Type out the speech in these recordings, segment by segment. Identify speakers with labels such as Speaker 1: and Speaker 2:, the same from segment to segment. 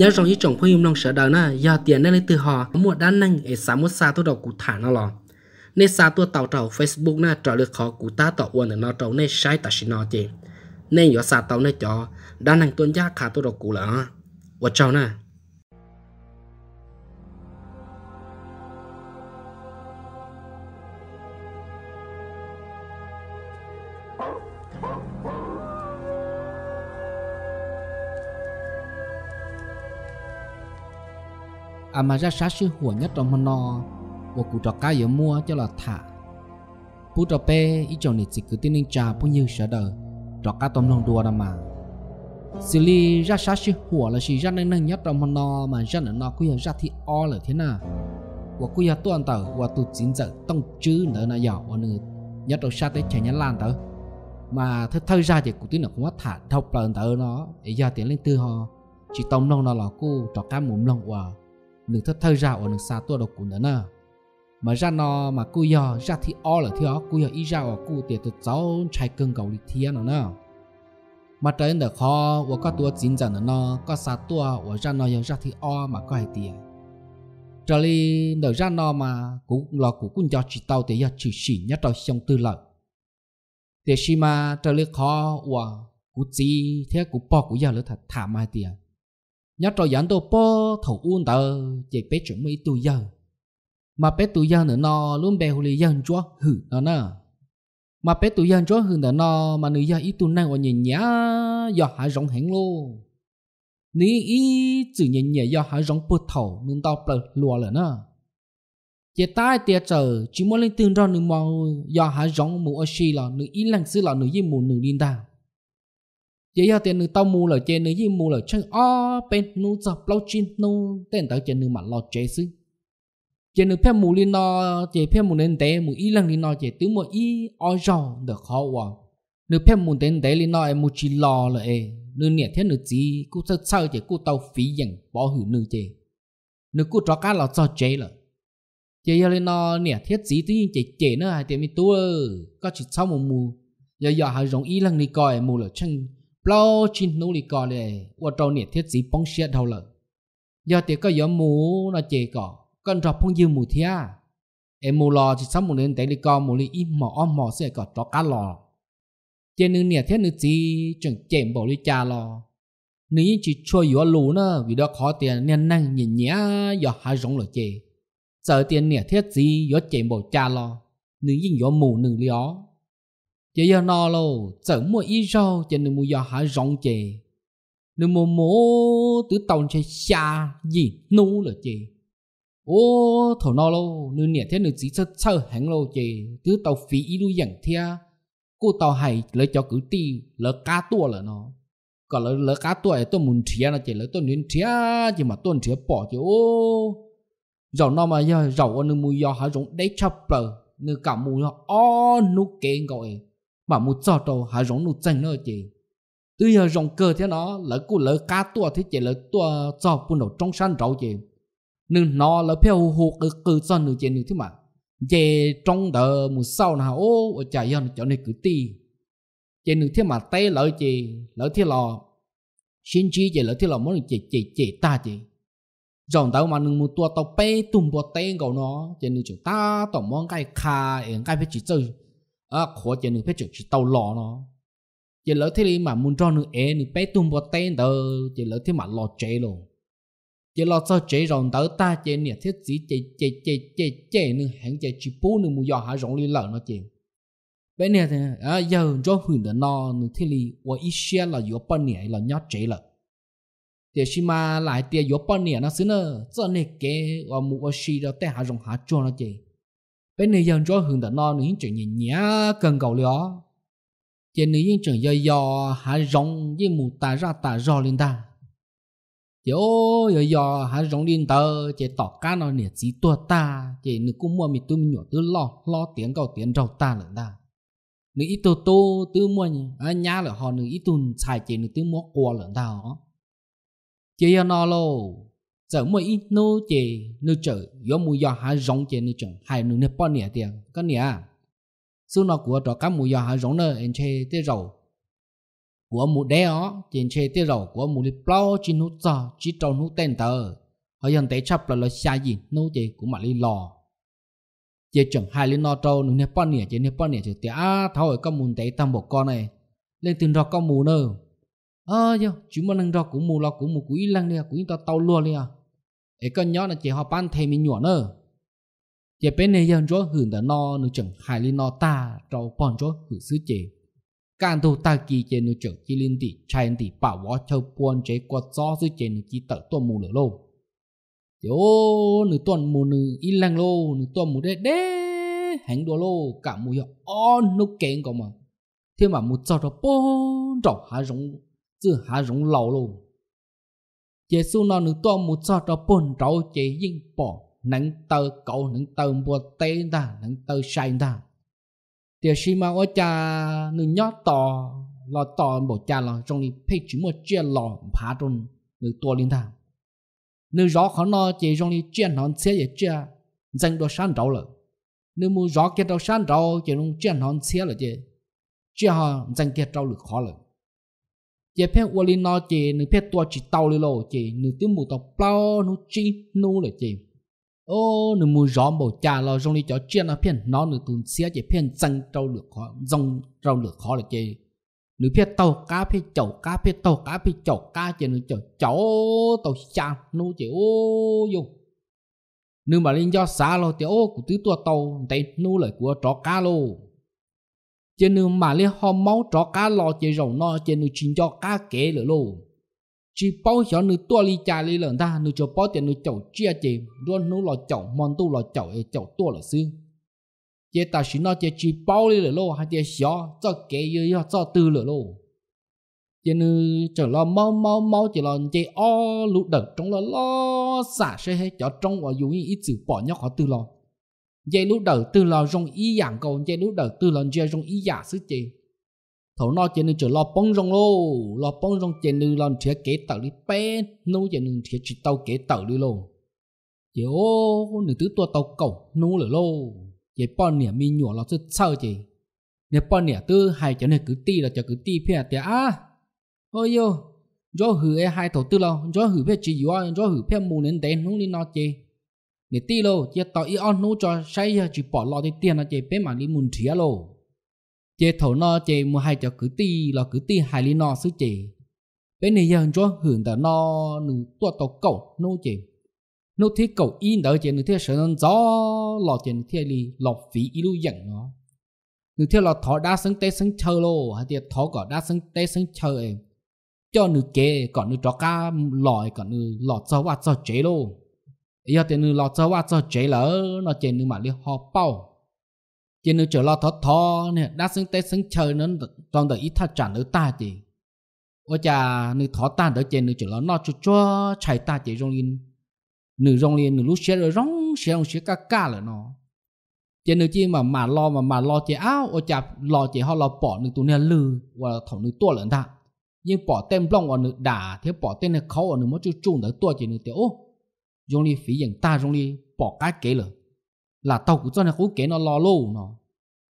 Speaker 1: ยาจองยี่จงพยุมลงเสดาวน่ะยาเตียนได้เลยตือหอ มวดด้านหนึ่งไอสามุสซาตัวดอกกูถานนั่นหรอ ในซาตัวเต่าเต่าเฟซบุ๊กน่ะจอดเลือกขอกูต้าต่ออ้วนหรือนอเต่าในใช้ตัดชินอเจในยอดซาเต่าในจอ ด้านหนึ่งตัวยาขาตัวดอกกูเหรอว่าเจ้าน่ะ à mà ra sát sư hùa nhất trong mân nọ và cụ trò cá yếu mua cho là thả bố trò bê ý chồng này chỉ cứ tin nên trà bố như sợ đời trò cá tôm lòng đùa đó mà xử lý ra sát sư hùa là chỉ ra năng nâng nhất trong mân nọ mà ra nữa nó cứ ra thì o là thế nào và cứ ra tuần tử, và tụt chín giờ tông chứ nữa là giàu và nữa nhất trong sát thế chả nhắn lan tờ mà thứ thơ ra thì cụ tin là cũng thả thọc lần tử nó để ra tiếng lên tư họ chỉ tông lòng nó là cô trò cá mồm lòng và nửa thất thơ rào ở nửa xa tua độc cũng đó nè mà ra nó mà cú yo ra thì o là theo cú yo ý ra ở cú tiệt tự cháu trai cưng cầu đi thiên nó nè mà trời đợt khó và có tua chín giờ nó có xa tua và ra nó yo ra thì o mà có hai tiệt trời đi nở ra nó mà cũng lo của cũng cho chỉ tao tiệt giờ chỉ xỉ nhất tao xong tư lợi tiệt xí mà trời đi khó và cú chi thế cú bỏ cú yo nữa thật thả mai tiệt nhớ trò dẫn tôi bỏ thầu uôn tờ chỉ bé chuẩn mấy tuổi giờ mà bé tuổi giờ nữa nó luôn hồ hồi dân cho hử nó nè mà bé tuổi giờ cho hử nữa nó mà nữ giờ ít tuổi này còn nhìn nhá giờ hả rộng hẹn luôn nữ ý chữ nhìn nhẹ do hả rong bút thầu nên tao bờ lùa lnữa nè chế tai tiệt chờ chỉ muốn lên tương ra nữ mò do hả rong mù ở xì là nữ ý lăng sư là nữ gì mù nữ điên đảo chỉ giờ tiền nữ tao mua là chơi nữ gì mua là chơi o bên nu giờ lâu chín nu tiền tao chơi nữ mà lo chơi xứ chơi nữ phép mua lên nó chơi phép mua nên té mua y lần lên nó chơi tứ mua y o giò được khó quá nữ phép mua tên té lên nó em mua chỉ lo là e nữ nhẹ thế nữ gì cô sơ sơ chơi cô tao phí dần bỏ hử nữ chơi nữ cô cho cá là cho chơi là chơi giờ lên nó nhẹ thiết gì tự nhiên chơi chơi nữa hai tiền mi tu có chỉ sau một mù giờ giờ hai rồng y lần đi coi mua là chân bao chín nô lì cò lệ và trâu nhiệt thiết gì bóng xe đầu lợn giờ thì có gió mù nó chê cỏ cần trò phong dư mù thia em mù lo chỉ sắm một nền tế lì cò mù lì im mỏ om mỏ sẽ cỏ trò cá lo, trên nương nhiệt thiết nữ gì chẳng chèm bỏ lì cha lò nếu chỉ cho gió lù nữa vì đó khó tiền nên năng nhìn nhẽ giờ hai rong lo chê sợ tiền nhiệt thiết gì gió chèm bỏ cha lò nếu nhìn gió mù nương lió chỉ giờ nó lô chẳng mua ít rau chỉ nên mua giờ hả rong chè nên mua mố từ tàu chơi xa gì nô là chè ô thổ nó lô nên nhẹ thế nên chỉ sợ sợ hẳn lô chè từ tàu phí ít lu dặn thia cô tàu hay lấy cho cứ ti lỡ cá tua là nó còn lỡ lỡ cá tua tôi muốn thia là chè lỡ tôi nên thia chỉ mà tôi thia bỏ chứ ô rau nó mà giờ rau nên mua giờ hả rong đấy chập bờ nên cả mua nó o nu kén gọi mà một cho trâu hà rong nu chân nữa chị tuy giờ rong cơ thế nó lỡ cú lỡ cá tua thế chị lỡ tua cho bu đầu trong san rau chị nên nó lỡ phèo hồ cứ cứ cho nữ chị nữ thế mà về trong đờ một sau nào ô ở chạy yon chỗ này cứ ti chị nữ thế mà tay lỡ chị lỡ thế lò xin chi chị lỡ thế lò muốn chị chị chị ta chị dòng tàu mà nương một tua tàu bê tùm bọt tên cậu nó chị nữ chúng ta tổng mong cái khà ở cái phải chỉ chơi à khó chịu nửa phải chịu chỉ tàu lò nó chỉ lỡ thế mà muốn cho nửa é nửa bé tung bọt tên đó chỉ lỡ thế mà lò chế luôn chỉ lò sao chế rồng tới ta chế nè thiết gì chế chế chế chế chế nửa hàng chế chỉ bố nửa mua giò há rồng lì lợn nó chế bên nè thì à giờ cho hưởng được nó nửa thế li và ít xe là yếu bao nè là nhót chế lợ. Thế khi mà lại tiền yếu bao nè nó xin nó cho nè cái và mua xì đó tay há rồng há cho nó chế bên này dân cho hưởng đã nói những chuyện nhẹ nhẹ cần cầu lió trên những chuyện giờ giờ hạ rong với mù ta ra ta do lên ta giờ giờ giờ hạ rong lên tờ, chỉ tỏ cá nó nè chỉ tua ta chỉ nữ cũng mua mình tôi mình nhỏ tôi lo lo tiếng cầu tiếng rầu ta lên ta nữ ít tô tô tôi mua à nhá là họ nữ ít tôi xài chỉ nữ tôi mua qua lên ta chỉ giờ nó lâu giờ mỗi ít nô chè nô chở gió mùi gió há rong chè nô chở hai nô nếp bò nẻ tiền có nẻ số à? nọ của trò cá mùi gió há rong nơ anh chê tê rầu của mù đé ó chèn chê tê rầu của mù lip lo chỉ nô cho chỉ trâu nô tên tờ họ dân tế chấp là lo xa gì nô chè của mà đi lò chè chẳng hai lên nó trâu nô nếp bò nẻ chè nếp bao nẻ chè tê à thôi có mùn tế tâm bộ con này lên từ rò có mù nơ ờ à, chứ mà năng rò cũng mù lo cũng mù cũng ít lăng đi à, cũng ít tao tao lua đi à cái con nhỏ là chỉ họ ban thầy mình nhỏ nữa chỉ bên này dân chỗ hưởng đã no nó chẳng hài lên no ta trâu bọn chỗ hưởng sứ chế càng thu ta kỳ chế nó chẳng chỉ lên tỷ chạy tỷ bảo võ châu buôn chế qua gió sứ chế nó chỉ tự tuôn mù nữa lô chỉ ô nó tuôn mù nó ít lăng lô nó tuôn mù đê đê hành đồ lô cả mù hiệu on nó kén có mà thế mà một giờ đó bốn trọng hạ rộng chứ hạ rộng lâu lô Giêsu nó nữ tua một sọ cho bồn rau chế dinh bỏ nâng tờ cậu nâng tờ mùa tê đà nâng tờ sai đà thì khi mà ở cha nữ nhớ tò lo tò bộ cha lo trong đi phê chỉ một chia lò phá trôn nữ tua linh đà nữ rõ khó nó chế trong đi chia nó sẽ dễ chia dành đồ san rau lợ nữ mù rõ kia đồ san rau chế trong chia nó sẽ là chế chia họ dành kia rau lực khó lợ chế phép wali nó chị, nửa phép tua chỉ tàu lì lô chị, nửa tiếng mù tàu bao nữ chi nu là chị, ô nửa mùa gió bầu cha lo trong đi cho chuyện nó phép nó nửa tuần xía chị phép răng trâu lược khó rong trâu lược khó là chị, nửa phép tàu cá phép chậu cá phép tàu cá phép chậu cá chị nửa chậu chậu tàu cha nu chị ô dùng nửa mà lên do xa lo thì ô của tứ tua tàu tay nu lại của trò cá luôn chế nữ mà lấy họ máu cho cá lò chế rầu no chế nữ chín cho cá kế lửa lô chỉ bao giờ nữ tua li cha li lần ta nữ cho bao tiền nữ chậu chia chế luôn nữ lò chậu mòn tu lò chậu e chậu tua lò sư chế ta xin nó chế chỉ bao ly lửa lô hay chế xó cho kế yêu cho tư lửa lô chế nữ trở lo mau mau mau chế lo chế o lụt đợt trong lo lo xả xe hết cho trong và dùng ít chữ bỏ nhóc họ tư lo dây lúc đầu tư lo rong ý dạng cầu dây lúc đầu tư lo dây rong ý giả sức chị thấu nó chỉ nên chờ lo bông rong lô lo bông rong chỉ nên lo thiệt kế tàu đi pe nô chỉ nên thiệt chỉ tàu kế tàu đi lô chị ô nữ tứ tua tàu cầu nô lửa lô chị bọn nè mi nhủa lo chứ sao chị nè bọn nè tư hai chỗ này cứ ti là cho cứ ti phía tía à ôi yo do hử e hai thầu tư lo do hử phe chị yo do hử phe mù nên đến nô đi nó chị nè tì lô chế tao y on nú cho say chỉ bỏ lọ thì tiền là chế bé mà đi muốn thía lô chế thổ nó chế mua hai cho cứ tì là cứ tì hai lý nó xứ chế bé này giờ cho hưởng tờ nó nụ tua tàu cậu nô chế nô thế cậu in đỡ chế nụ thế sợ nó gió lọ chế nụ thế lì lọ phí y lưu dẫn nó nụ thế là thọ đa sân tê sân chờ lô hay thì thọ có đa sân tê sân chờ em cho nụ kê còn nụ cho cá lòi còn nụ lọt cho và cho chế lô ý tiền nữ lo cho qua cho chế lỡ nó chế nữ mà li họ bao chế nữ chờ lo thọ thọ nè đã sinh tế sinh chơi nó toàn đợi ít thật chẳng nữ ta chị ôi cha nữ thọ ta đợi chế nữ chờ lo nó cho cho chạy ta chị rong liên nữ rong liên nữ lúc xe rồi rong xe rong xe ca ca là nó chế nữ chi mà mà lo mà mà lo chế áo ôi cha lo chế họ lo bỏ nữ tu nè lư và thọ nữ tua lớn ta nhưng bỏ tem long và nữ đà thế bỏ tên này khâu và nữ mất chút chung đỡ tua chế nữ tiểu 用力肥人大用力 bỏ cá kế lở là tàu cũng cho nên cũng kế nó lo lô nó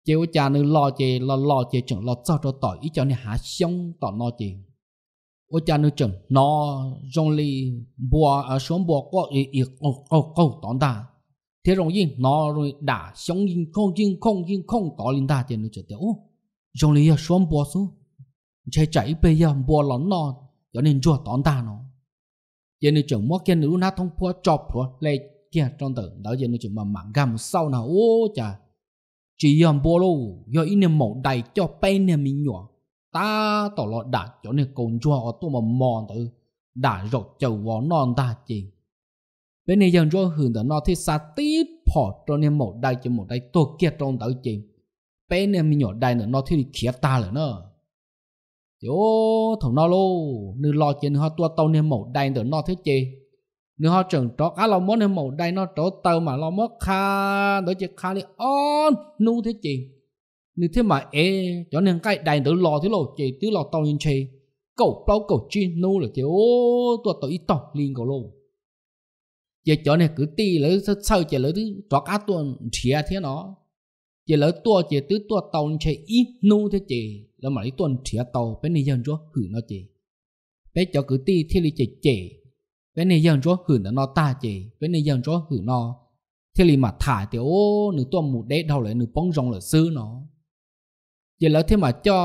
Speaker 1: chế ô cha nó lo chế lo lo chế chẳng lo cho cho tỏi ý cho nên hạ xong tỏ nó chế ô cha nó chẳng nó dùng li bùa ở bùa có ý ý ô ô ô ta thế rồi yên nó rồi đã sống yên không yên không yên không tỏ lên ta chế nó chế ô dùng li ở xuống bùa số chạy chạy bây giờ bùa lớn nó cho nên chùa tỏ ta nó giờ nếu chồng mất kia nữa na thông qua chọc thua lấy kia trong tử đó giờ nếu chồng mà mặn gam sau nào ô cha chỉ yam bố lô giờ ít niệm mẫu đầy cho bay niệm mình nhỏ ta tỏ lọ đã cho nên còn cho ở tôi mà mòn tử đã rột chầu vào non ta chỉ bên này dân cho hưởng tử nó thì xa tí bỏ cho nên mẫu đầy cho mẫu đầy tôi kia trong tử chỉ bên niệm mình nhỏ đầy nữa nó thì kia ta nữa Yo, thằng nó lô, nữ lo trên họ tua tàu nên mẫu đai được nó thế chê. Nữ họ trưởng trọ cá lo mốt nên mẫu đai nó trọ tàu mà lo mốt kha, đó chỉ kha đi on, nu thế chê. Nữ thế mà ê, cho nên cái đai được lo thế lô chê, tứ lo tàu nên chê. Cậu bao cậu chi nu là chê, ô, tua tàu ít tàu liền cậu lô. Chê cho nên cứ ti lấy sơ chê lấy thứ trọ cá tuần chia thế nó. Chê lấy tua chê tứ tua tàu nên chê ít nu thế chê là mà lấy tuần chia tàu bên này dân chúa hử nó chị bên cho cứ ti thiết lý chế chế, bên này dân chúa hử nó ta chế, bên này dân chúa hử nó thiết lý mà thả thì ô nửa tuần một đế đầu lại nửa bóng rong là sư nó giờ lỡ thế mà cho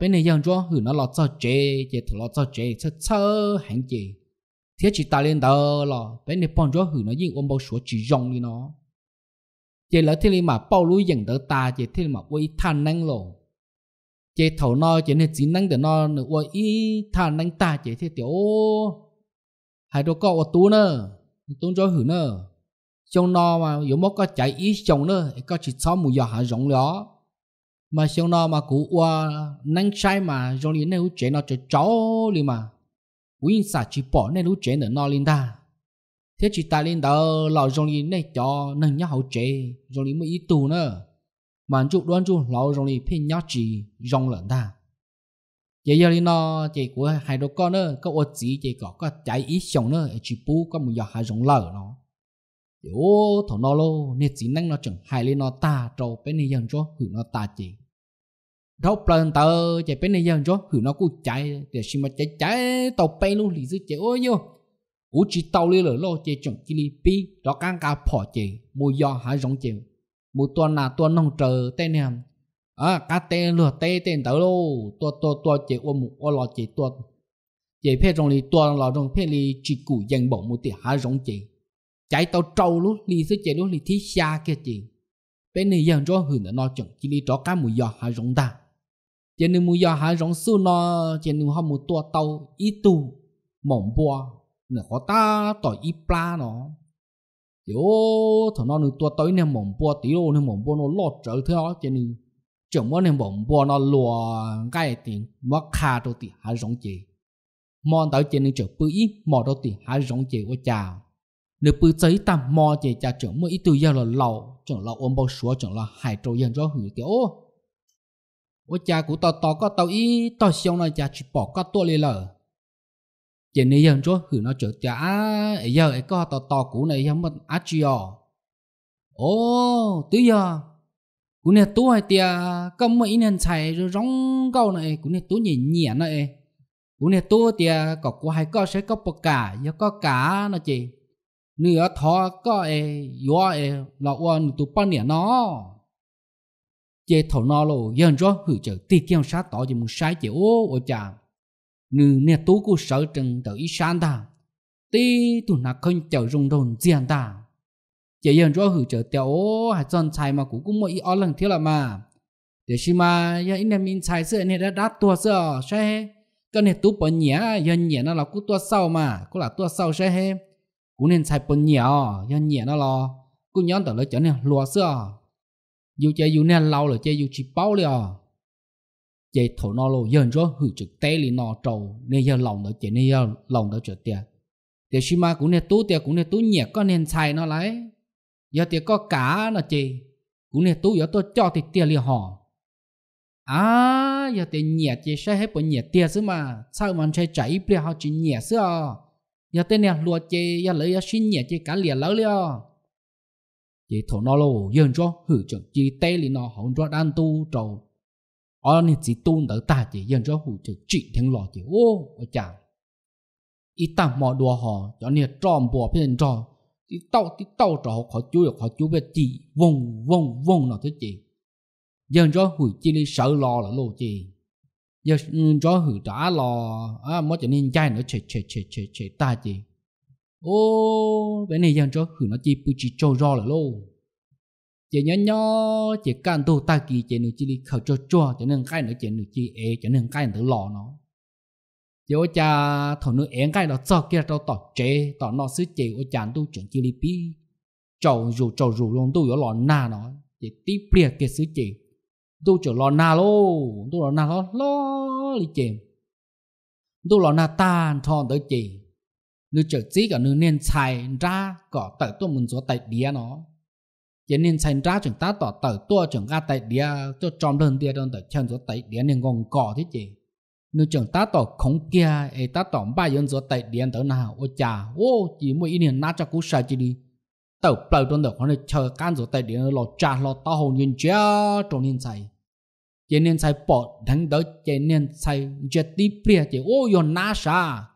Speaker 1: bên này dân chúa hử nó lo cho chế, chế thử lo cho chế, sơ sơ hành chế. thế chỉ ta lên đó là bên này bóng chúa hử nó ôm bao số chỉ rong đi nó Giờ lỡ thiết lý mà bao lối dần tới ta chị thế mà quay thanh năng lộ chế thầu nó chế nên chính năng để nó nữa ủa ý thà năng ta chế thế tiểu hai đứa con ủa tú nữa tú cho hử nữa trong nó mà yếu mốt có chạy ý chồng nữa có chỉ sáu mùi giò hạ rộng đó mà trong nó mà cũ ủa năng sai mà rong liên này chế nó chế chó liền mà quyên xả chỉ bỏ nên lúc chế nữa nó lên ta thế chỉ ta lên đó lão rong liên này cho năng nhau hậu chế rong liên mới ý tù nữa 满住专注劳动力偏 nhau chỉ rong lợn ta chỉ giờ đi nó chỉ của hai đứa con nữa có ô chỉ chỉ có có trái ít sống nữa chỉ bú có một giờ hai rong lợn nó ô thằng nó lô nên chỉ năng nó chẳng hai lên nó ta trâu bên này dân cho hử nó ta chỉ đâu plan tờ chỉ bên này dân cho hử nó cũng chạy để xin mà chạy chạy tàu bay luôn lý dư chạy ôi vô ủ chỉ tàu lên lửa chạy chỉ chẳng kili pi đó càng cả phò chạy mua do hai giống chèo một tuần là tuần nông trừ tên nè à ờ, cá tê lửa tê tên tới lô tua tua tua chỉ ôm một ô lọ chỉ tua chỉ phê trong lì tua lọ trong phê lì chỉ củ dành bộ một tỷ há rong chỉ chạy tàu trâu lúc lì sẽ chạy lúc lì thí xa kia chỉ bên này dành cho hưởng nó chẳng chỉ lì cho cá mùi giò há rong ta chỉ nên mùi giò há rong sư nó chỉ nên họ một tua tàu ít tu mỏng bò nửa khó ta tỏi ít pla nó yo thọ nó nó tua tới nên mỏng bùa tí lô nên mỏng bùa nó lọt trở theo cho nên chẳng muốn nên mỏng bùa nó lùa cái tiền mà khá đồ thì há rong chê mòn tới cho nên chẳng bự ít mò đồ thì há rong chê của cha, nếu bự giấy tạm mò chê cha chẳng mới ít từ giờ là lầu chẳng là ôm bao số chẳng là hải trâu dân rõ hử kiểu ô cha của tao tao có tao ít tao xong là cha chỉ bỏ các tua lên lờ chỉ nấy giờ chúa hử nó chở chả ấy giờ ấy có to to cũ này giống một ác ô tứ giờ cú này tú hay tia cầm mấy nên chạy rồi rong câu này cú này tú nhỉ nhỉ này cú này tú tia có cú hay có sẽ có bọc cả giờ có cả nó chị nửa thọ có ấy yo ấy là quan tụ bao nhiêu nó chế thầu nó lo giờ chúa hử chở tì kiêng sát tỏ gì muốn sai chị ô ô chàng nữ nè tú của sở trừng tới sáng ta tí tu nà không chở rung rồn diện ta chỉ yên rõ hử chở tiểu ô hà chọn chai mà cũng cũng mỗi ý ó lần thiếu là mà để xí mà ya in em in chai sữa này đã đắt tua sữa xe cái này tú bỏ nhẹ yên nhẹ nó là cú tua sau mà cú là tua sau xe he cú nên chai bỏ nhẹ yên nhẹ nó là cú nhón tới lấy chở này lúa sữa dù chơi dù nè lâu rồi chơi dù chỉ bao liền chế thổ nó lâu dân rồi hữu trực tế li nó trầu nên giờ lòng nó chế nên giờ lòng nó chuột tiền tiền xí mà cũng nên tú tiền cũng nên tú nhẹ có nên xài nó lấy giờ tiền có cả nó chế cũng nên tú giờ tôi cho thì tiền li họ à giờ tiền nhẹ chế sẽ hết bộ nhẹ tiền chứ mà sao mà sẽ chảy bia họ chỉ nhẹ chứ à giờ tiền nè lúa chế giờ lấy giờ xin nhẹ chế cá liền lỡ liền chế thổ nó lâu dân rồi hữu trực chi tế li nó không cho đan tu trầu ở nơi chỉ tôn tới ta chỉ dân cho hủ chỉ chỉ thằng lọ chỉ ô ở chả ít ta mò đùa họ cho nên tròn bùa phiền cho tí tao tí tao cho họ chú được họ chú về chỉ vùng vùng vùng nào thế chỉ dân cho hủ chỉ đi sợ lo là lô chỉ dân cho hủ trả lo à mới cho nên trai nữa chạy chạy chạy chạy chạy ta chỉ ô bên này dân cho hủ nó chỉ bự chỉ cho ro là lô chị nhớ nhớ chị can tu ta kỳ chị nữ chị đi khẩu cho cho cho nên cái nữa chị nữ chị ế cho nên cái nữa lò nó chị ô cha thổ nữ ế cái đó cho kia đó tỏ chế tỏ nó xứ chị ô cha tu chuyển chị đi pi trầu dù trầu dù luôn tu ở lò na nó chị tí bia kia xứ chị tu chỗ lò na lô tu lò na lô lô đi chị tu lò na tan thon tới chị nữ chợ chí cả nữ nên xài ra cỏ tại tôi muốn số tại đĩa nó chỉ nên thành ra chúng ta tỏ tờ tua chúng ta tại địa cho tròn đơn địa đơn tại chân số tại địa nên gồng cỏ thế chứ nếu chúng ta tỏ không kia ấy ta tỏ ba dân số tại địa tới nào ô chà ô chỉ mỗi niên nát cho cú sai chỉ đi tàu bầu đơn được khoảng chờ can số tại địa lò trà lò tao hồn nhân chia trong nên sai cho nên sai bỏ thắng đó cho nên sai chỉ tiếp bia chỉ ô yon nát sa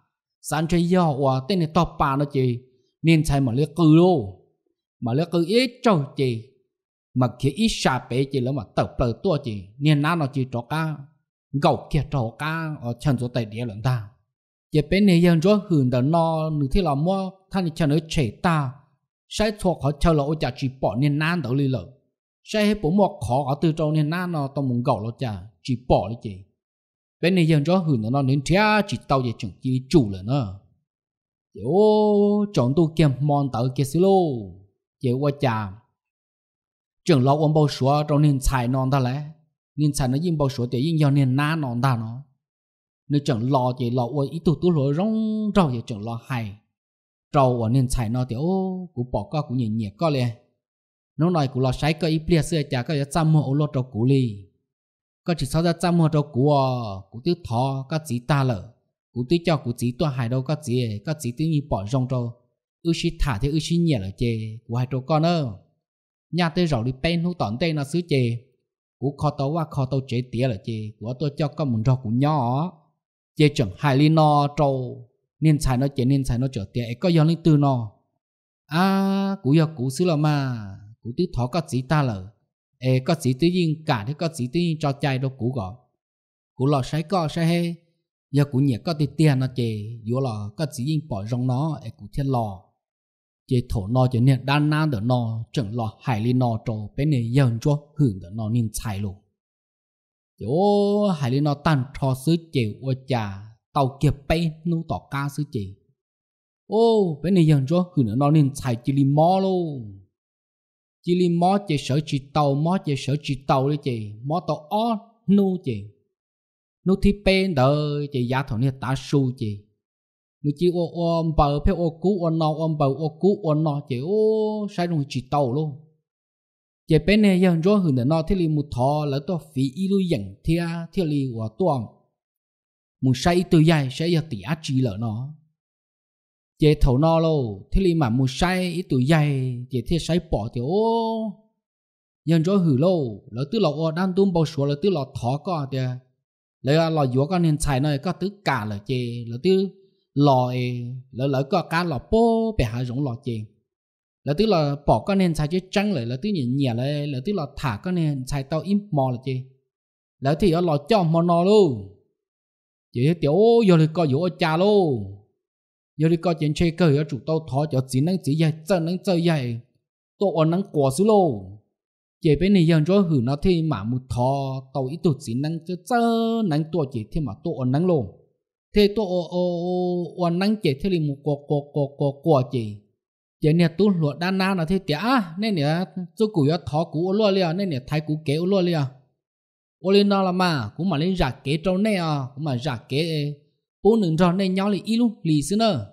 Speaker 1: sáng chơi yo và tên này tỏ ba nó chỉ nên sai mà lấy cừ luôn mà lỡ cứ ít trâu chị mà khi ít xa bé chị lỡ mà tập bờ tua chị nên nó nó chỉ cho cá gầu kia cho cá ở chân chỗ tay địa lần ta chỉ bên này dân cho hưởng đỡ nó như thế là mua thanh chân nó chạy ta sai thuộc họ chờ lâu chả chỉ bỏ nên nan đỡ lì lỡ sai hết bố mua khó ở từ trâu nên nan nó tao muốn gầu lâu chả chỉ bỏ đi chị bên này dân cho hưởng nó nên thia chỉ tao về chừng chỉ chủ là nó ô chọn tôi kiếm mòn tờ kia xíu lô 结果讲，正老温包说找人才弄他嘞，人才那应包说的应要人拿弄他呢，那正老的老我一度都罗容找也正老害，找我人才那的哦，古宝个古年年个嘞，nó nói cụ lo sai cái ít bia xưa chả cái trăm mua ô lo cho cụ li có chỉ sau ra trăm mua cho cụ à cụ tứ thọ các chỉ ta lợ cụ tứ cho cụ chỉ tua hài đâu các chỉ các chỉ tứ như bỏ rong đâu ư xí thả thì ư xí nhẹ là chê của hai chỗ con ơ nhà tôi rậu đi bên hú tỏn tê nó xứ chê của kho tàu qua kho tàu chế tía là chê của tôi cho con muốn trò của nhỏ chê chẳng hai ly no trâu nên xài nó chế nên xài nó trở tía có yon lý tư no à của giờ cũ xứ là mà của tứ thỏ có sĩ ta lờ ê có sĩ tứ nhiên cả thì có sĩ tứ nhiên cho chai đâu cũ gọi của lò sái co sái hê giờ cũ nhẹ có tí tiền nó chê vô là có sĩ nhiên bỏ rong nó ê cũ thiên lò chế thổ nó chế nên đan nan đỡ nó chẳng lo hải lý nó trò bên này dân cho hưởng đỡ nó nên chạy luôn chế ô hải lý nó tan trò sứ chế ô trà tàu kia bay nu tỏ ca sứ chế ô bên này dân cho hưởng đỡ nó nên chạy chì li mò luôn chì li mò chế sở chỉ tàu mò chế sở chỉ tàu đi chế mò tàu ó nô chế nô thì bên đỡ chế giá thổ này ta su chế người chỉ ô ôm bờ phải ô cú ôn nọ ôm bờ ô cú ôn nọ chỉ ô sai đồng chỉ tàu luôn chỉ bên này giờ rồi hưởng nọ, thế liền một thọ là to phí ilu dặn thia thế liền của tuồng một sai từ dài sẽ giờ tỷ ác chỉ lỡ nọ, chỉ thầu nọ luôn, thế liền mà một sai ít từ dài chỉ thế sai bỏ thì ô giờ rồi hưởng lô là tức là ô đang tung bao số là tức là thọ co, thì à lấy à là dúa con nên xài này có tứ cả là chê là tứ lò lỡ lỡ có cá lò bố bè hạ rụng lò chèn lỡ tức là bỏ con nên sai chứ trắng lại lỡ tức nhìn nhẹ lại lỡ tức là thả con nên sai tao im mò là chi lỡ thì ở lò cho mò nò luôn chỉ tiểu giờ thì coi dỗ cha luôn giờ thì coi chuyện chơi cờ ở chủ tao thó cho chỉ năng chỉ dạy chân năng chơi dạy tôi ở năng quả xứ luôn chỉ bên này giờ rồi hử nó thì mà một thò tao ít tụt chỉ năng chơi chơi năng tua chỉ thêm mà tôi ở năng luôn thế to o o o năng chế thế liền một cò cò cò cò cò chỉ chế này tu lụa đa na là thế tía à, nên nè chú cụ yo thọ cụ lụa liền nên nè thái cụ kế lụa liền ô lên nó là mà cũng mà lên giả kế trâu này à cũng mà giả kế bố nương tròn này nhau ít luôn, lì xí nữa,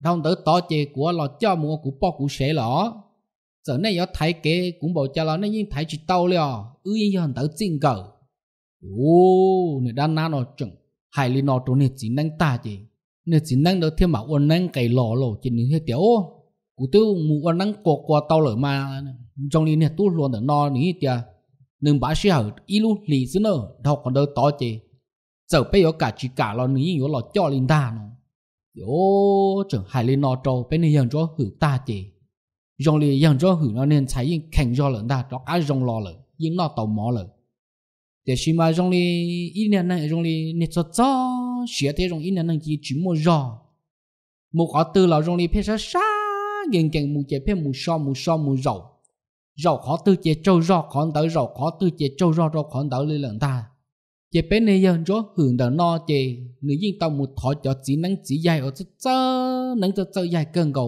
Speaker 1: đồng tử tỏ chế của lọ cho mua cụ bỏ cụ sẽ lọ giờ này yo thái kế cũng bảo cho lọ nên nhìn thái chỉ tàu liền ư yên yo hẳn tử chinh cờ ô nè đa na nó chừng hai li nó trốn hết chỉ năng ta chỉ nên chỉ năng đó thêm bảo ôn năng cày lò lò chỉ những hết tiểu cụ tư mù ôn năng quạt quạt tao lỡ mà trong li này tu luôn ở nó ní tia nên bà sĩ hở ilu lì xin ở đâu còn đâu to chỉ giờ bây giờ cả chỉ cả lo ní yếu lo cho linh ta nó yếu chẳng hai li nó trâu bên này dần cho hử ta chỉ trong li dần cho hử nó nên thấy cảnh cho lợn ta đó cả trong lo lợn nhưng nó tàu mò lợn แต่ชิมาจงลีอีเนี่ยนั่งจงลีเนี่ยจะจ้อเสียเตจงอีเนี่ยนั่งจีจีมัวรอมุกอตือเราจงลีเพชรช้าเก่งเก่งมูเจเพมูชอมูชอมูรอรอขอตือเจเจ้ารอขอนเตอรอขอตือเจเจ้ารอรอขอนเตอเลยหลังตาเจเป็นเนี่ยยังจ้อหื่นเดอนอเจหนึ่งยิ่งต้องมุดถอดจอจีนั่งจีใหญ่อจะเจ้อนั่งจะเจ้อใหญ่เกินเก่า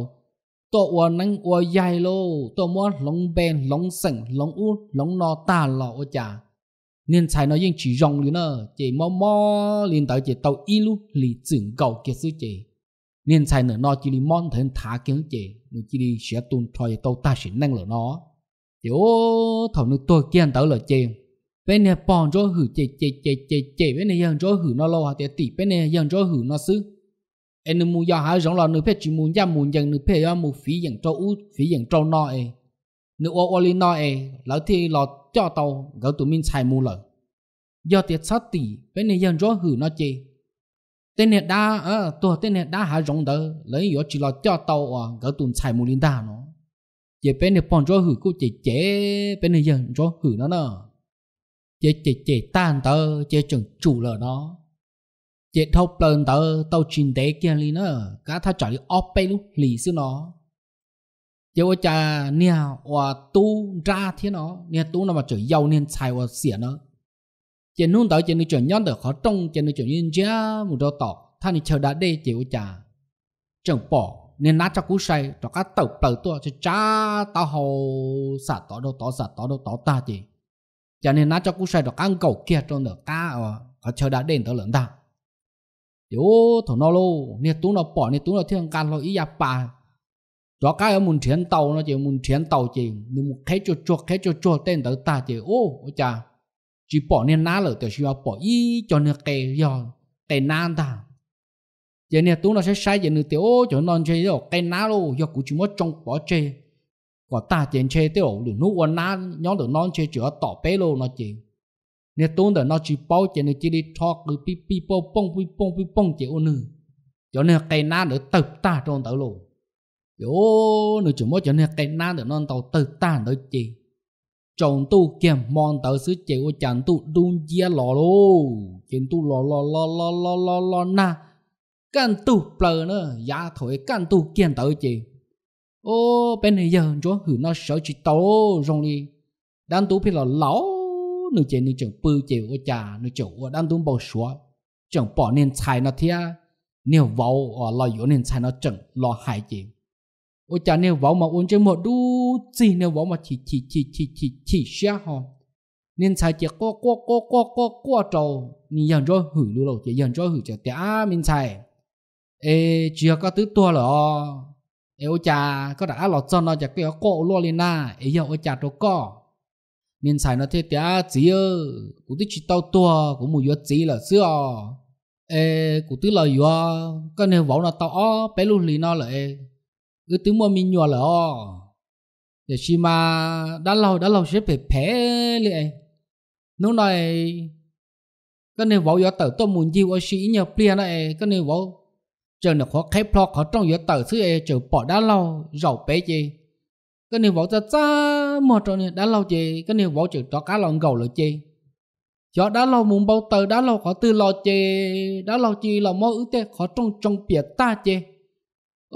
Speaker 1: ตัวอวนั่งอวใหญ่โลตัวมัวหลงเบนหลงสังหลงอู้หลงนอตาหล่อจ่า nên sai nó yên chỉ rong luôn nữa chỉ mò mò liền tới chỉ tàu y lu lì chừng cầu kia sư chỉ nên sai nữa nó chỉ đi mòn thân thả kiến chỉ nó chỉ đi sẽ tuôn thoi tàu ta sẽ năng lửa nó chỉ ô thầu nước tôi kiên tới lửa chỉ bên này bòn cho hử chỉ chỉ chỉ chỉ chỉ bên này yên cho hử nó lo, hả tỷ bên này yên cho hử nó sư em muốn giao hàng rong lò nửa phép chỉ muốn giao muốn dân nửa phép muốn phí dân trâu út phí dân trâu nọ ấy nếu ô ô linh nói lão thì lọ cho tàu gấu tụi mình xài mù lợ do tiệt sát tỷ bên này dân rõ hử nó chê tên này đã ở ờ, tụ tên này đã hạ rộng đỡ lấy yếu chỉ lọ cho tàu à ờ, gấu tụi xài mù linh ta nó chỉ bên này bọn rõ hử cũng chỉ chế bên này dân rõ hử nó nè chế chế chế tàn tờ chế chừng chủ lợ nó chế thâu plân tờ tàu chín tế kia li nữa cá thà chọn đi óp bay lúc lì xứ nó nè, nè tu tu ra thế ở giàu nên và 结果家念我都扎天哦，念都那么就要念才我写呢。chỉ nung tới chỉ nung chuyển nhân được khó trong chỉ nung chuyển nhân giá một đôi tọ thay nung chờ đã đi chỉ của cha chẳng bỏ nên nát cho cú say cho các tàu tàu tua cho cha tao hồ xả tỏ đâu tỏ xả tỏ đâu tỏ ta chỉ cho nên nát cho cú say cho các cầu kia cho được cá ở ờ, ờ, chờ đã đến tới lớn ta yếu thằng nó lô nè tú nó bỏ nên tú nó thiên can lo ý ya bà cho cái ở muốn chiến tàu nó chỉ muốn chiến tàu chỉ nhưng một cái cho chuột cái cho chuột tên tới ta chỉ ô ô cha chỉ bỏ nên ná lỡ tiểu siêu bỏ y cho nước kề do tên nan ta giờ nè tú nó sẽ sai giờ nửa tiểu ô cho non chơi rồi tên ná lô do cũng chỉ mất trong bỏ chơi có ta tiền chơi tiểu lửa nút quần ná nhóm được non chơi chữa tỏ bé lô nó chỉ nên tú nó nó chỉ bỏ chơi nửa chỉ đi talk cứ pi pi bông bông pi bông pi bông chỉ ô nửa cho nên cái ná nữa tập ta trong tới lô yo nó chỉ mới cho nên cái na để non tàu tự tàn tới chị chồng tu kiếm mòn tàu sứ chỉ của chàng tu đun dìa lò lô chàng tu lò lò lò lò lò lò lò na căn tu plờ nữa giá thổi căn tu kiếm tới chi ô bên này giờ chúa hử nó sợ chỉ tàu rong đi đang tu phi là lão nữ chị nữ chồng bư chị của cha nữ chồng của đang tu bầu xóa chồng bỏ nên chai nó thia nếu vào ở lo yếu nên chai nó chồng lo hại chị 我家那娃嘛，我这么多子那娃嘛，起起起起起起下哈，恁才只过过过过过过着，你养着虎了咯，养着虎就点啊，明才，诶，只要个都多了哦，诶，我家个大老早那只个过落哩呐，诶呀，我家都过，明才那天点啊子哟，我都知道多，我没有子了是哦，诶，我都老有啊，个那娃那到哦，白露里那了诶。ư tứ mua mình nhỏ là o để khi mà đã lâu đã lâu sẽ phải phé liền lúc này cái này võ giờ tờ tôi muốn gì ở sĩ nhờ plia này cái này võ chờ nó khó khép plot khó trong giờ tờ thứ ấy chờ bỏ đã lâu giàu bé gì cái này võ ta cha một trong này đã lâu gì cái này võ chờ cho cá lòng gầu là gì gió đã lâu muốn bao tờ đã lâu khó từ lo gì đã lâu gì là mơ ước thế khó trong trong biệt ta chơi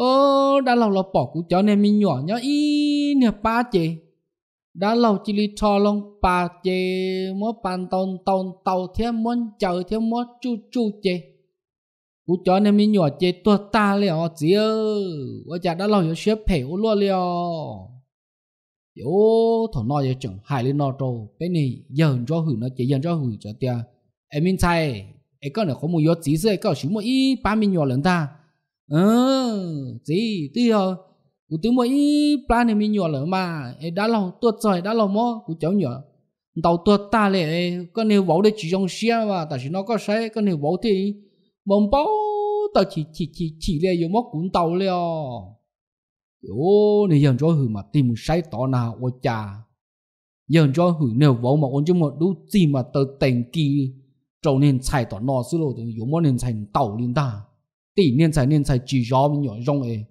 Speaker 1: ô đã lâu là bỏ cú cháu nên mình nhỏ nhỏ y nè ba chê đã lâu chỉ li cho long ba chê mó bàn tòn tòn tàu thế muốn chờ thế mó chu chu chê cú cháu nên mình nhỏ chê tua ta liền liò gì ơ ở nhà đã lâu giờ xếp phèo luôn liền, yếu thằng nọ giờ chẳng hại lên nọ trâu bên này giờ cho hử nó chỉ giờ cho hử cho tia em minh sai em có nó có một yếu tí rồi có chỉ một ít ba mình nhỏ lần ta ờ gì tí hờ cụ tiếng mỗi plan này mình nhỏ lỡ mà đã lòng tuột rồi đã lòng mò cụ cháu nhỏ tàu tuột ta lệ con nếu bảo để chỉ trong xe mà tại vì nó có xe con nếu bảo thì bông bao tao chỉ chỉ chỉ chỉ lệ dùng móc cũng tàu lệ ô này giờ cho hử mà tìm sai tỏ nào ô cha giờ cho hử nếu vô mà ôn chứ một đu gì mà tờ tình kỳ trâu nên xài tỏ nọ xí lô thì dùng món nên xài tàu lên ta tỷ niên sai niên sai chỉ gió mình nhỏ rong ấy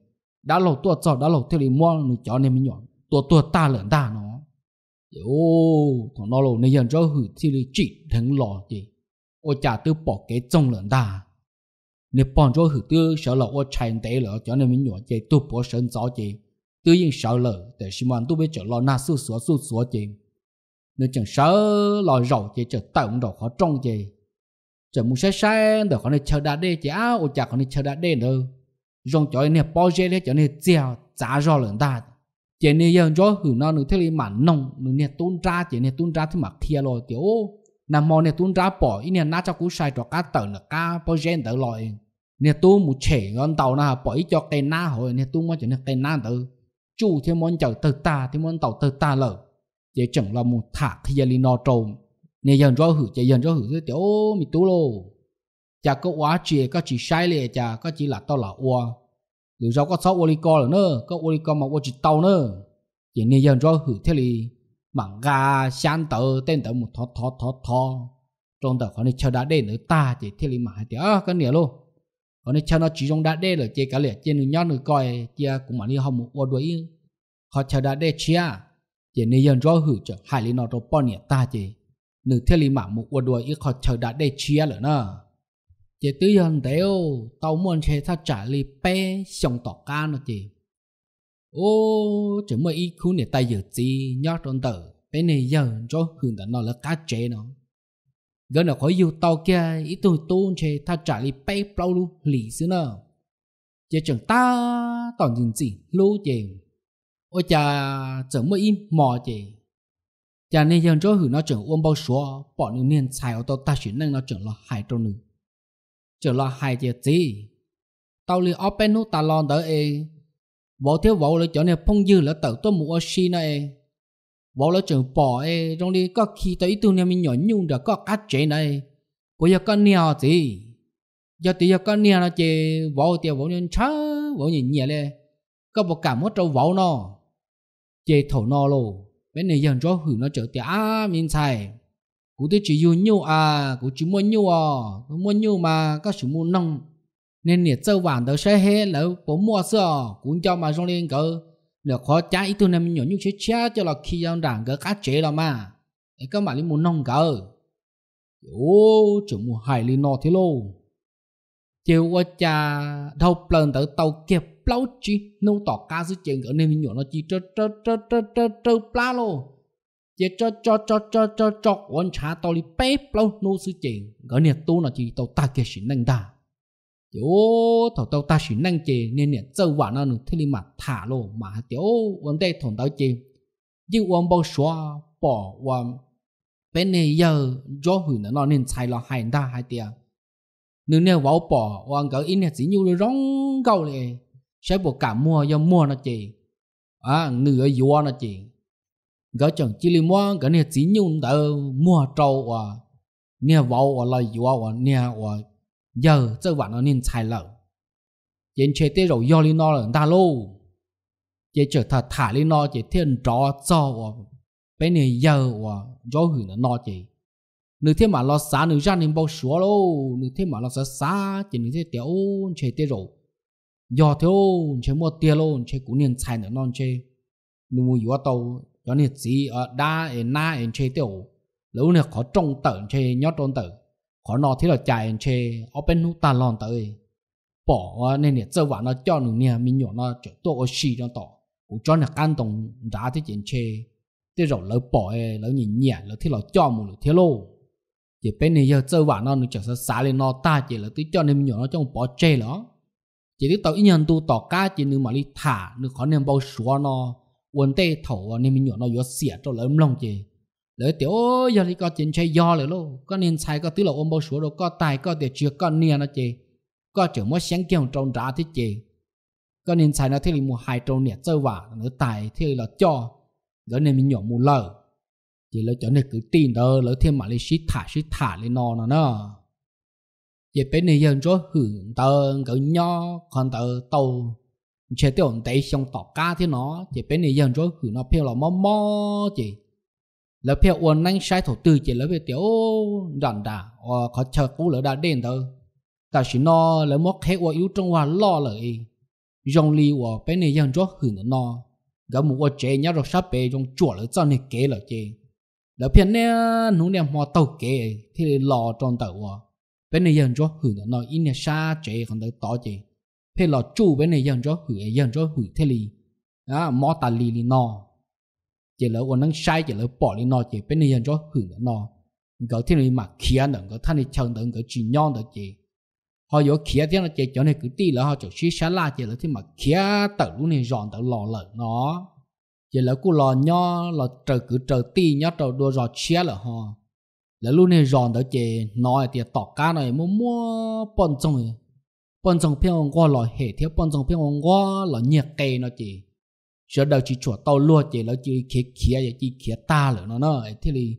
Speaker 1: đã lâu tua trò đã lâu theo đi mua nó chó nên mình nhỏ tua tua ta lợn ta nó ô thằng nó lâu này giờ cho hử thì đi chỉ thằng lò gì ô cha tư bỏ cái trong lợn ta nếu bọn cho hử tư sợ là ô chạy tế lỡ cho nên mình nhỏ chạy tu bỏ sân gió gì tư yên sợ lỡ để xí mòn tu biết chở lò na su sửa su sửa gì nên chẳng sợ lò rầu gì chở tay ông đầu khó trông gì chỉ muốn sai sai đó còn này chờ đã đê chỉ áo ôi chả còn này chờ đã đê nữa rong chọi này bao giờ đấy chọi này chéo trả rõ lớn ta chỉ này giờ cho hử nó nữa thế này mà nông nữa này tuôn ra chỉ này tuôn ra thì mặc kia rồi tiểu nằm mò này tuôn ra bỏ ý này nát cho cú sai cho cá tờ là cá bao giờ tờ loại này tu một trẻ con tàu na bỏ ý cho cây na hồi này tu mới cho này cây na tự chủ thêm món chờ tự ta thêm món tàu tự ta lở chỉ chẳng là một thả khi giờ nó trộm nè dần rõ hữu chạy dần rõ hữu thế tiểu mi tú lô chả có quá chè có chỉ sai lệ chả có chỉ là tao là ua rồi rau có sáu ô li co nữa có ô li co mà ô chỉ tàu nữa chỉ nè dần rõ hữu thế li mảng gà sáng tờ tên tờ một thọ thọ thọ thọ trong tờ có nên chờ đã đến nữa ta chỉ thế li mà tiểu à, cái nè luôn còn nếu chờ nó chỉ trong đã đê là chơi cả lẻ trên nhau nữa coi chia cũng mà đi học một ô đuổi họ chờ đã đê chia chỉ nên dần rõ hữu cho hai lý nó trong bao nhiêu ta chỉ nữ thiên lý mạng một ua đùa ít khó chờ đã đây chia lỡ nè chị tư dân đều tao muốn chế sao trả lì bê xong tỏ ca nó chị ô chỉ mới ít khu này tay gì nhớ trong tử bên này giờ cho hưởng đã nó là cá chế nó gần là khỏi yêu tao kia ít tôi tôn chế tha trả lì bê bao luôn lì xứ nè chị chẳng ta toàn nhìn gì lô chị ôi chà chẳng mới im mò chị cho dạ, nên dân chỗ hử nó trưởng uống bao số bỏ nữ niên xài ô tô ta chỉ nâng nó trưởng lo hai trâu nữ trưởng lo hai giờ gì tao li óp bên nút ta lo đỡ e bộ thiếu bộ lỡ chỗ này phong dư là tự tôi mua xi nó e bộ lỡ trưởng bỏ e trong đi có khi tới tu nhà mình nhỏ nhung được có át chế này bây giờ có nghèo gì giờ thì giờ con nghèo nó chê bộ tiêu bộ nhân chớ bộ nhìn nhẹ lên có một cảm một trâu bộ nó chê thổ nó luôn bên này dần cho hử nó trở tiền à mình xài cú tôi chỉ yêu nhiều à cú chỉ muốn nhiều à cú muốn nhiều mà các sự muốn nông nên nhiệt sâu vàng tới sẽ hết lỡ bỏ mua sơ cũng cho mà rong lên cơ lỡ khó trái ít tôi nên mình nhổ nhúc chế chế cho là khi dân đảng cơ cá chế là mà ấy các bạn đi muốn nông cơ ô chủ mùa hải lên nọ thế lô chiều qua cha đầu lần tới tàu kịp chi nâu tỏ ca dư chèn ở nên nhỏ nó chi trơ trơ trơ trơ trơ trơ pla lô chế cho cho cho cho cho cho quan cha to li bé plau nô sư chèn ở nên tu nó chi tàu ta kia xin nang đà chỗ thầu tàu ta xin năng chè nên nè châu vả nó thế li mà thả lô mà chỗ vấn đề thằng tao chè nhưng quan bao xóa bỏ quan bên này giờ do hủy nó nó nên xài lo hai đa hai tia nếu nè vào bỏ quan cái in nè chỉ như là rong gầu này sẽ siapa cả mua do mua nó chị à người ở vua nó chị gỡ chẳng chỉ li mua gỡ nè chỉ nhung đỡ mua trâu à nè vậu à lời vua à nè à giờ chơi vạn nó nên xài lợn trên chế tế rồi do li nó là ta lô chỉ chờ thật thả li nó chỉ thiên trò cho à bên này giờ à gió hử nó nó chị nữ thế mà lo xá nữ ra nên bao số lô nữ thế mà lo xá xá chỉ nữ thế tiểu chế tế rồi giờ thế ô chế mua tiền luôn chế cũng nên xài nữa non chế nếu mua yếu tàu cho nên gì ở đa ở na ở chế tiểu lâu nữa khó trông tờ chế nhót trông tờ khó nó thế là chạy chế ở bên nút ta lon tới bỏ nên nè giờ vào nó cho nữa nè mình nhỏ nó chỗ tôi có xì cho tỏ cũng cho nè can đồng đá thế chuyện chế thế rồi lỡ bỏ lỡ nhìn nhẹ lỡ thế là cho một lỡ thế luôn chỉ bên này giờ chơi vào nó nó chẳng sao xả lên nó ta chỉ là tí cho nên nhỏ nó trong bỏ chế đó chỉ tí tàu ít nhân tu tỏ cá chỉ nữ mà đi thả nữ khó niệm bao số nó uốn tê thổ nên mình nhổ nó yếu xỉa cho lớn lòng chị lấy tiểu giờ thì có chuyện chơi do rồi luôn có nên sai có tí là ôm bao số đâu có tài có để chưa có nia nó chị có chữ mua sáng kiều trong giá thế chị có nên sai nó thế là mua hai trâu nẹt chơi vả nữa tài thế là cho rồi nên mình nhổ mua lờ chỉ lấy cho nên cứ tin đó lấy thêm mà lấy xí thả xí thả lấy nó nó nữa 也被你用咗很多个鸟看到到，且啲人哋想大家啲 nó，也被你用咗很多票咯么么嘅，แล้วเพียวอ้วนนั่งใช้ถูตื้อจีแล้วเพียวเดี๋ยวดันด่าอ๋อเขาเชิญกูเหลือด่าเด่นเถอะแต่สินอแล้วมกเควอยู่จังหวะล่อเลยยองลีว่าเป็นในยังจ้อหืนนอก็มัวเจเนี่ยเราชับไปยองจั่วเลยจ้อเนี่ยเก๋เลยเจแล้วเพียงเนี่ยหนูเนี่ยมอเต่าเก๋ที่รอจนเต่าว่า bên này dân cho hử nó nói in nhà xa chế còn được to chế thế là chủ bên này dân cho hử dân cho hử thế li à mò tà li li nọ chế là ôn năng sai chế là bỏ li nọ chế bên này dân cho hử nó, nọ có thế này mà kia nữa có thằng này chân nữa có chỉ nhon nữa chế họ có kia thế là chế cho này cứ tí là họ cho xí xá la chế là thế mà kia tự lúc này dọn tự lò lợn nó chế là cứ lò nho là trời cứ trời tí nhá trời đua rò chia là họ là lúc này ròn đỡ chế, nói thì tỏ cá này mua mua bọn chồng bọn trong phiêu ông qua lò hệ thiếu bọn trong phiêu ông qua lò nhiệt kê nó chế, giờ đầu chỉ chuột tàu lúa chế, là chỉ khía khía vậy chỉ khía ta lửa nó nó thế thì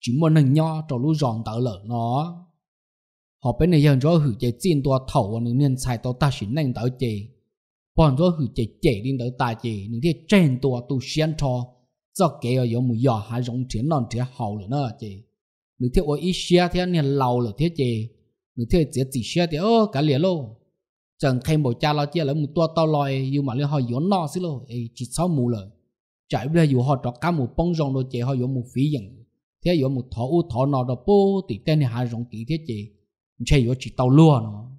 Speaker 1: chỉ muốn nâng nho cho lúc ròn đỡ lửa nó họ bên này dân cho hử chế xin tua thầu nên nên xài tàu ta chỉ nâng đỡ chế, bọn cho hử chế chế đi đỡ ta chế, những cái trên tua tu xuyên cho cho kê ở giống mùi giò hai giống chiến non chiến hậu lửa nó chế. 你听我一下听你老了听姐，你听姐几下听哦，cả liền luôn. chẳng khi một cha lo chia lại một tua tao lòi nhưng mà lên họ yếu no xí luôn, ấy sáu mù rồi. chạy bây giờ họ trọ cá một bông rong đồ chị họ yếu một phí dần, thế yếu một thọ u thọ nọ đồ bố thì tên này hai rong tí thế chị, chỉ yếu chỉ tao lúa nó.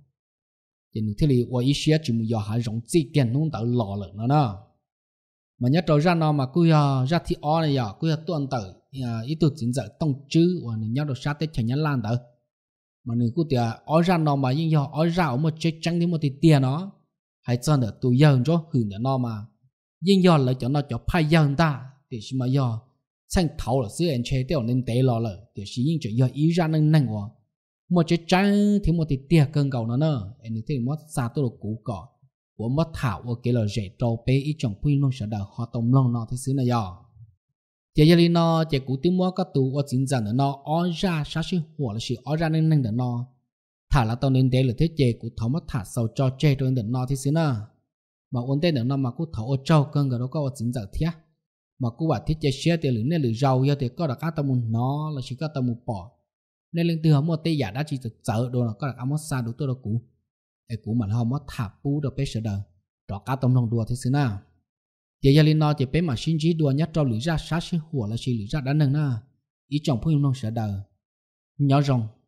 Speaker 1: chỉ như thế này, tôi chỉ một giờ hai rong chỉ kiện không tao lò lợn nó mà nhớ trâu ra nó mà cứ ờ, ra thì o này giờ cứ tuân tử ít ờ, tụ chính giờ tông chữ và những nhau được sát tết chẳng nhắn lan tới mà nữ cụ tiệt ở ra nó mà nhưng do ở ra ở một chết trắng thì một tí tiền nó hãy cho nữa tụ dân cho hưởng nữa nó mà nhưng do là cho nó cho phải dân ta thì chỉ mà do sang thầu là sự anh chế tiêu nên tế lo là thì chỉ nhưng chỉ do ý ra nên năng của một chết trắng thì một tí tiền cần cầu nó nữa anh thấy mất xa tôi được cũ cỏ của mất thảo ở cái là rẻ trâu bé ý chồng quy luôn sợ đời họ tông lòng nó thế xứ này do chị giờ nó chỉ cũng tiêu mua các tù ở chính rằng nó ở ra sát sư hoặc là sự ở ra nên nên nó thả là tao nên đấy là thế chị cũng thấu mất thả sau cho chị rồi nên nó thế xí nè mà ổn tên nó mà cũng thấu ở châu cơn cái đó có ở chính rằng thế mà cũng bảo thiết chế xe thì lưỡi nên lưỡi giàu giờ thì có là các tâm muốn nó là chỉ có tâm muốn bỏ nên lên từ họ mua tây giả đã chỉ sợ đồ là có là amos xa đồ tôi đồ cũ ai cũ mà họ không mất thả pu được bây giờ đời đó các tâm không đùa thế xí nào giờ gia linh nó chỉ bé mà xin chí đùa nhất trâu lưỡi ra sát xin hùa là xin lưỡi ra đã nâng na ý chồng phương nông sẽ đờ nhỏ rồng